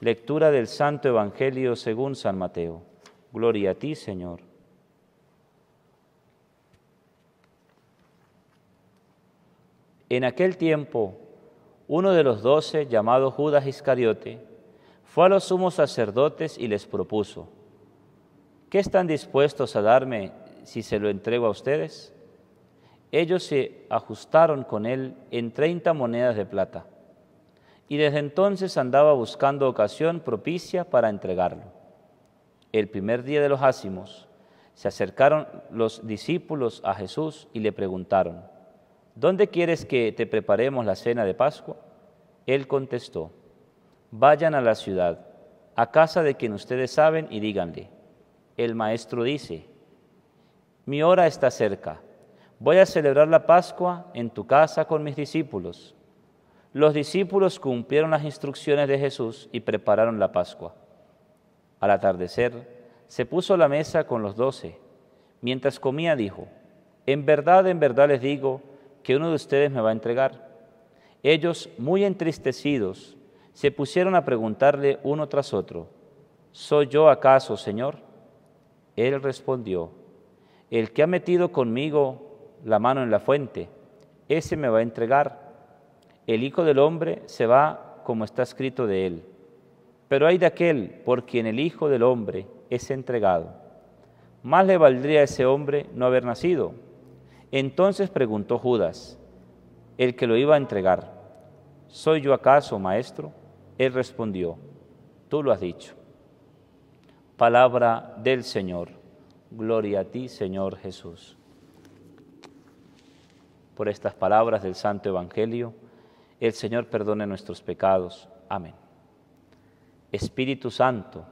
Lectura del Santo Evangelio según San Mateo. Gloria a ti, Señor. En aquel tiempo, uno de los doce, llamado Judas Iscariote, fue a los sumos sacerdotes y les propuso, ¿qué están dispuestos a darme si se lo entrego a ustedes? Ellos se ajustaron con él en treinta monedas de plata y desde entonces andaba buscando ocasión propicia para entregarlo. El primer día de los ácimos, se acercaron los discípulos a Jesús y le preguntaron, ¿Dónde quieres que te preparemos la cena de Pascua? Él contestó, Vayan a la ciudad, a casa de quien ustedes saben y díganle, el maestro dice, mi hora está cerca, voy a celebrar la Pascua en tu casa con mis discípulos los discípulos cumplieron las instrucciones de Jesús y prepararon la Pascua. Al atardecer, se puso la mesa con los doce. Mientras comía, dijo, En verdad, en verdad les digo que uno de ustedes me va a entregar. Ellos, muy entristecidos, se pusieron a preguntarle uno tras otro, ¿Soy yo acaso, Señor? Él respondió, El que ha metido conmigo la mano en la fuente, ese me va a entregar el Hijo del Hombre se va como está escrito de él. Pero hay de aquel por quien el Hijo del Hombre es entregado. Más le valdría a ese hombre no haber nacido. Entonces preguntó Judas, el que lo iba a entregar, ¿soy yo acaso, maestro? Él respondió, tú lo has dicho. Palabra del Señor. Gloria a ti, Señor Jesús. Por estas palabras del Santo Evangelio, el Señor perdone nuestros pecados. Amén. Espíritu Santo,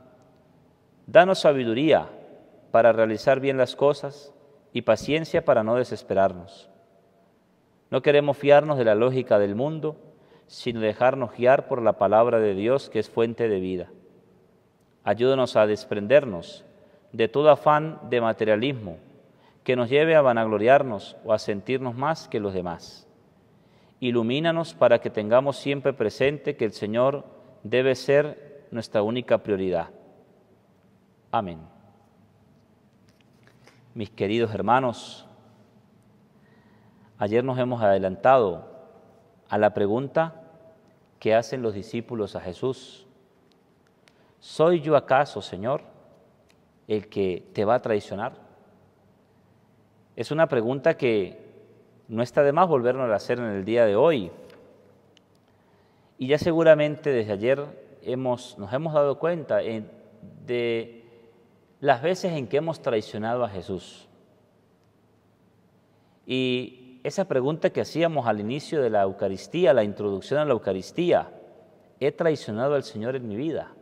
danos sabiduría para realizar bien las cosas y paciencia para no desesperarnos. No queremos fiarnos de la lógica del mundo, sino dejarnos guiar por la palabra de Dios que es fuente de vida. Ayúdanos a desprendernos de todo afán de materialismo que nos lleve a vanagloriarnos o a sentirnos más que los demás ilumínanos para que tengamos siempre presente que el Señor debe ser nuestra única prioridad. Amén. Mis queridos hermanos, ayer nos hemos adelantado a la pregunta que hacen los discípulos a Jesús. ¿Soy yo acaso, Señor, el que te va a traicionar? Es una pregunta que no está de más volvernos a hacer en el día de hoy. Y ya seguramente desde ayer nos hemos dado cuenta eh, de las veces en que hemos traicionado a Jesús. Y esa pregunta que hacíamos al inicio de la Eucaristía, la introducción a la Eucaristía, ¿he traicionado al Señor en mi vida?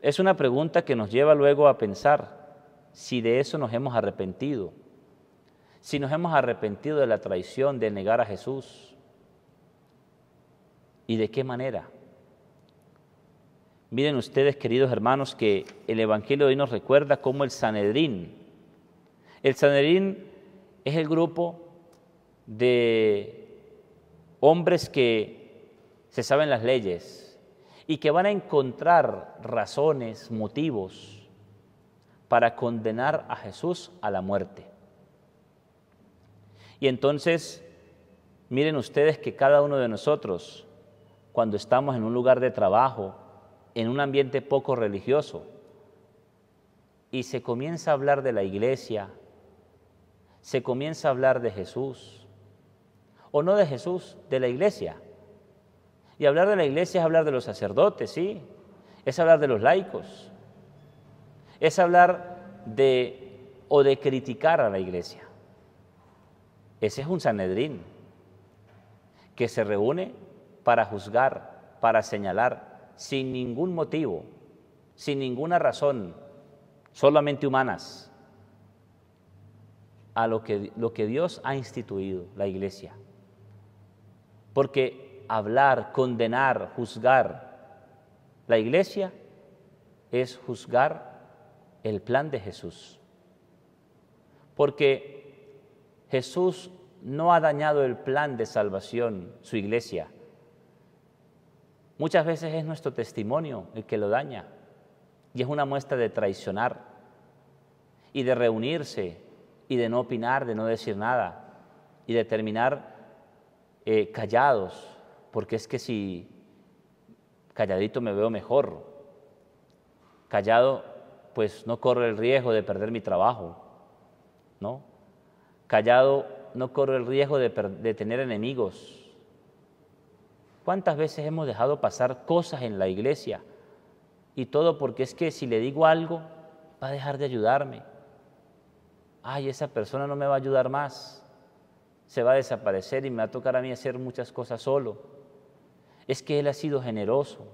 Es una pregunta que nos lleva luego a pensar si de eso nos hemos arrepentido si nos hemos arrepentido de la traición, de negar a Jesús y de qué manera. Miren ustedes, queridos hermanos, que el Evangelio hoy nos recuerda cómo el Sanedrín, el Sanedrín es el grupo de hombres que se saben las leyes y que van a encontrar razones, motivos para condenar a Jesús a la muerte. Y entonces, miren ustedes que cada uno de nosotros, cuando estamos en un lugar de trabajo, en un ambiente poco religioso, y se comienza a hablar de la iglesia, se comienza a hablar de Jesús, o no de Jesús, de la iglesia. Y hablar de la iglesia es hablar de los sacerdotes, sí, es hablar de los laicos, es hablar de o de criticar a la iglesia. Ese es un Sanedrín que se reúne para juzgar, para señalar, sin ningún motivo, sin ninguna razón, solamente humanas, a lo que, lo que Dios ha instituido, la iglesia. Porque hablar, condenar, juzgar la iglesia es juzgar el plan de Jesús. Porque Jesús no ha dañado el plan de salvación, su iglesia. Muchas veces es nuestro testimonio el que lo daña y es una muestra de traicionar y de reunirse y de no opinar, de no decir nada y de terminar eh, callados, porque es que si calladito me veo mejor, callado pues no corre el riesgo de perder mi trabajo, ¿no? Callado no corre el riesgo de, de, tener enemigos. ¿Cuántas veces hemos dejado pasar cosas en la iglesia? Y todo porque es que si le digo algo, va a dejar de ayudarme. Ay, esa persona no me va a ayudar más. Se va a desaparecer y me va a tocar a mí hacer muchas cosas solo. Es que él ha sido generoso.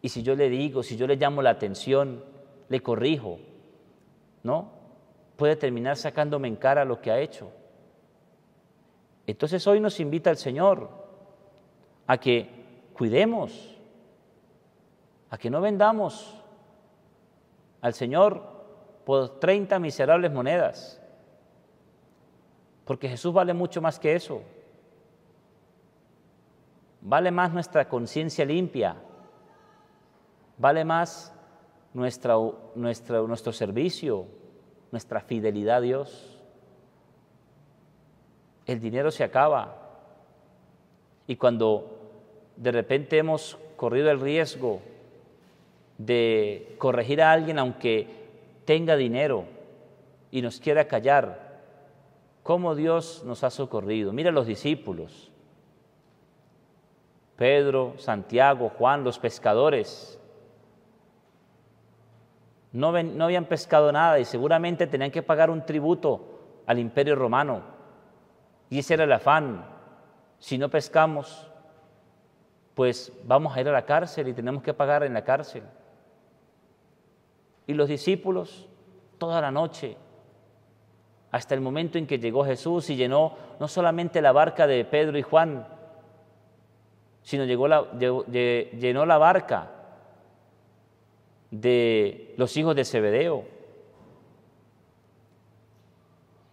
Y si yo le digo, si yo le llamo la atención, le corrijo, ¿no? puede terminar sacándome en cara lo que ha hecho. Entonces hoy nos invita el Señor a que cuidemos, a que no vendamos al Señor por 30 miserables monedas, porque Jesús vale mucho más que eso. Vale más nuestra conciencia limpia, vale más nuestra, nuestro servicio, nuestra fidelidad a Dios. El dinero se acaba. Y cuando de repente hemos corrido el riesgo de corregir a alguien aunque tenga dinero y nos quiera callar, ¿cómo Dios nos ha socorrido? Mira los discípulos, Pedro, Santiago, Juan, los pescadores, no, habían pescado nada y seguramente tenían que pagar un tributo al imperio romano. Y ese era el afán. Si no pescamos, pues vamos a ir a la cárcel y tenemos que pagar en la cárcel. Y los discípulos, toda la noche, hasta el momento en que llegó Jesús y llenó no solamente la barca de Pedro y Juan, sino llenó la barca de los hijos de Zebedeo.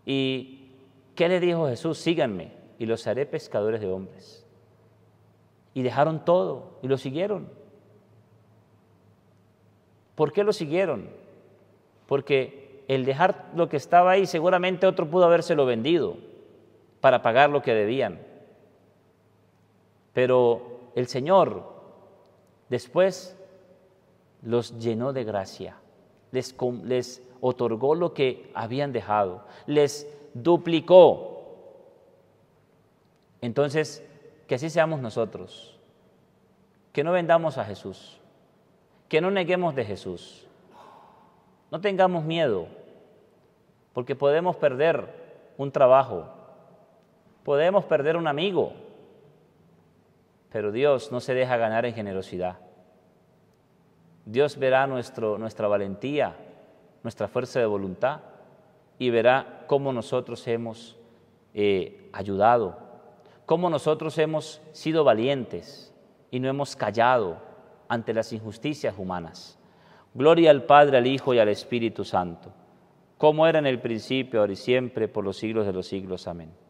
¿Y qué le dijo Jesús? Síganme y los haré pescadores de hombres. Y dejaron todo y lo siguieron. ¿Por qué lo siguieron? Porque el dejar lo que estaba ahí, seguramente otro pudo habérselo vendido para pagar lo que debían. Pero el Señor después los llenó de gracia, les, otorgó lo que habían dejado, les duplicó. Entonces, que así seamos nosotros, que no vendamos a Jesús, que no neguemos de Jesús, no tengamos miedo, porque podemos perder un trabajo, podemos perder un amigo, pero Dios no se deja ganar en generosidad. Dios verá nuestra valentía, nuestra fuerza de voluntad y verá cómo nosotros hemos eh, ayudado, cómo nosotros hemos sido valientes y no hemos callado ante las injusticias humanas. Gloria al Padre, al Hijo y al Espíritu Santo, como era en el principio, ahora y siempre, por los siglos de los siglos. Amén.